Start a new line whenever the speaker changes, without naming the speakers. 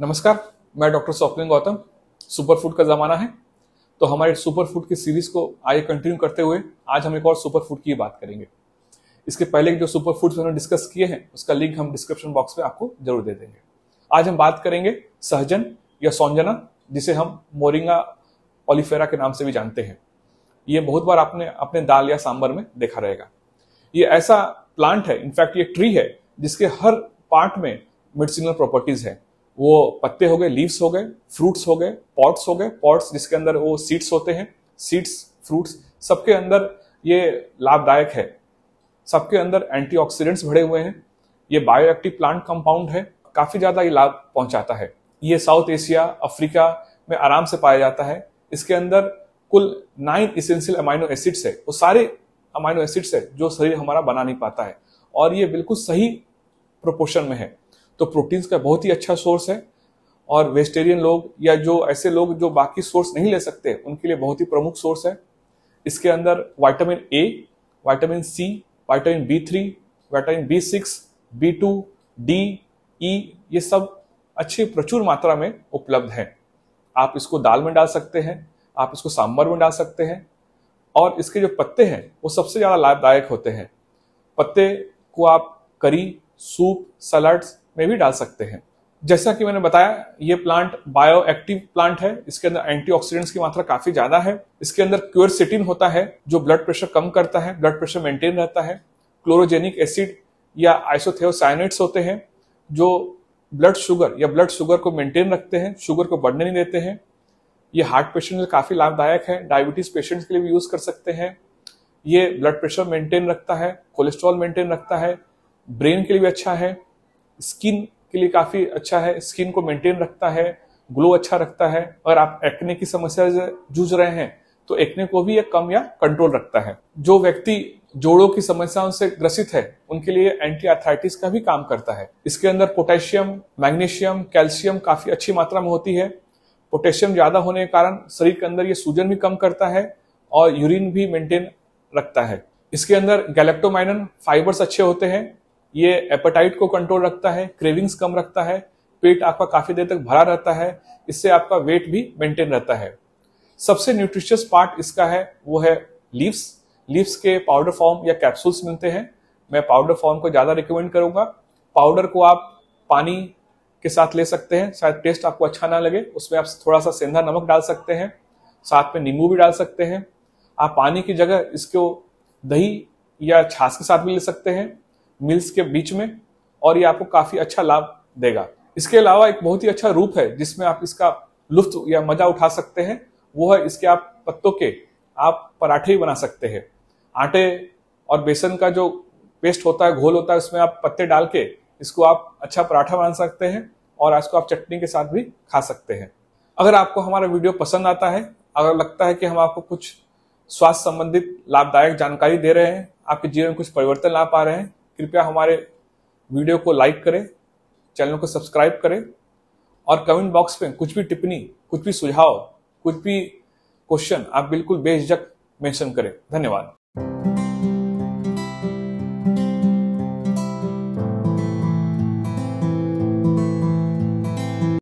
नमस्कार मैं doctor Swapnil Gautam super food का ज़माना है तो हमारे सुपर फूड की सीरीज को आगे कंटिन्यू करते हुए आज हम एक और सुपर फूड की बात करेंगे इसके पहले जो सुपर फूड्स हमने डिस्कस किए हैं उसका लिंक हम डिस्क्रिप्शन बॉक्स में आपको जरूर दे देंगे आज हम बात करेंगे सहजन या सौंजना जिसे हम मोरिंगा ओलिफेरा के नाम से भी जानते हैं ये बहुत बार आपने अपने दाल या सांबर में देखा रहेगा ये ऐसा प्लांट है इनफैक्ट ये ट्री है जिसके हर पार्ट में मेडिसिनल प्रॉपर्टीज है वो पत्ते हो गए लीव्स हो गए फ्रूट्स हो गए पॉट्स हो गए पॉट्स जिसके अंदर वो सीड्स होते हैं सीड्स फ्रूट्स सबके अंदर ये लाभदायक है सबके अंदर एंटीऑक्सीडेंट्स भरे हुए हैं ये बायोएक्टिव प्लांट कंपाउंड है काफी ज्यादा ये लाभ पहुंचाता है ये साउथ एशिया अफ्रीका में आराम से पाया जाता है इसके अंदर कुल नाइन इसेंशियल अमाइनो एसिड्स है वो सारे अमाइनो एसिड्स है जो शरीर हमारा बना नहीं पाता है और ये बिल्कुल सही प्रोपोर्शन में है तो प्रोटीन्स का बहुत ही अच्छा सोर्स है और वेजिटेरियन लोग या जो ऐसे लोग जो बाकी सोर्स नहीं ले सकते उनके लिए बहुत ही प्रमुख सोर्स है इसके अंदर vitamin A vitamin C vitamin B three vitamin B six B two D E e, ये सब अच्छी प्रचुर मात्रा में उपलब्ध है आप इसको दाल में डाल सकते हैं आप इसको सांबर में डाल सकते हैं और इसके जो पत्ते हैं वो सबसे ज़्यादा लाभदायक होते हैं पत्ते को आप करी सूप सलाड्स में भी डाल सकते हैं जैसा कि मैंने बताया ये प्लांट बायो एक्टिव प्लांट है इसके अंदर एंटीऑक्सीडेंट्स की मात्रा काफी ज्यादा है इसके अंदर क्योरसिटिन होता है जो ब्लड प्रेशर कम करता है ब्लड प्रेशर मेंटेन रहता है क्लोरोजेनिक एसिड या आइसोथेसाइनेट्स होते हैं जो ब्लड शुगर या ब्लड शुगर को मेंटेन रखते हैं शुगर को बढ़ने नहीं देते हैं ये हार्ट पेशेंट के काफ़ी लाभदायक है डायबिटीज पेशेंट्स के लिए भी यूज़ कर सकते हैं ये ब्लड प्रेशर मेंटेन रखता है कोलेस्ट्रॉल मेंटेन रखता है ब्रेन के लिए भी अच्छा है स्किन के लिए काफ़ी अच्छा है स्किन को मेंटेन रखता है ग्लो अच्छा रखता है अगर आप एक्ने की समस्या से जूझ रहे हैं तो एक्ने को भी ये कम या कंट्रोल रखता है जो व्यक्ति जोड़ों की समस्याओं से ग्रसित है उनके लिए एंटी आर्थराइटिस का भी काम करता है इसके अंदर पोटेशियम मैग्नीशियम कैल्शियम काफी अच्छी मात्रा में होती है पोटेशियम ज्यादा होने के कारण शरीर के अंदर ये सूजन भी कम करता है और यूरिन भी मेंटेन रखता है इसके अंदर गैलेक्टोमाइनन फाइबर्स अच्छे होते हैं ये एपेटाइट को कंट्रोल रखता है क्रेविंग्स कम रखता है पेट आपका काफी देर तक भरा रहता है इससे आपका वेट भी मेंटेन रहता है सबसे न्यूट्रिशियस पार्ट इसका है वो है लीव्स लीव्स के पाउडर फॉर्म या कैप्सूल्स मिलते हैं मैं पाउडर फॉर्म को ज़्यादा रिकमेंड करूंगा पाउडर को आप पानी के साथ ले सकते हैं शायद टेस्ट आपको अच्छा ना लगे उसमें आप थोड़ा सा सेंधा नमक डाल सकते हैं साथ में नींबू भी डाल सकते हैं आप पानी की जगह इसको दही या छाछ के साथ भी ले सकते हैं मिल्स के बीच में और ये आपको काफी अच्छा लाभ देगा इसके अलावा एक बहुत ही अच्छा रूप है जिसमें आप इसका लुफ्त या मजा उठा सकते हैं वो है इसके आप पत्तों के आप पराठे ही बना सकते हैं आटे और बेसन का जो पेस्ट होता है घोल होता है उसमें आप पत्ते डाल के इसको आप अच्छा पराठा बना सकते हैं और इसको आप चटनी के साथ भी खा सकते हैं अगर आपको हमारा वीडियो पसंद आता है अगर लगता है कि हम आपको कुछ स्वास्थ्य संबंधित लाभदायक जानकारी दे रहे हैं आपके जीवन में कुछ परिवर्तन ला पा रहे हैं कृपया हमारे वीडियो को लाइक करें चैनल को सब्सक्राइब करें और कमेंट बॉक्स में कुछ भी टिप्पणी कुछ भी सुझाव कुछ भी क्वेश्चन आप बिल्कुल बेझिझक मेंशन करें धन्यवाद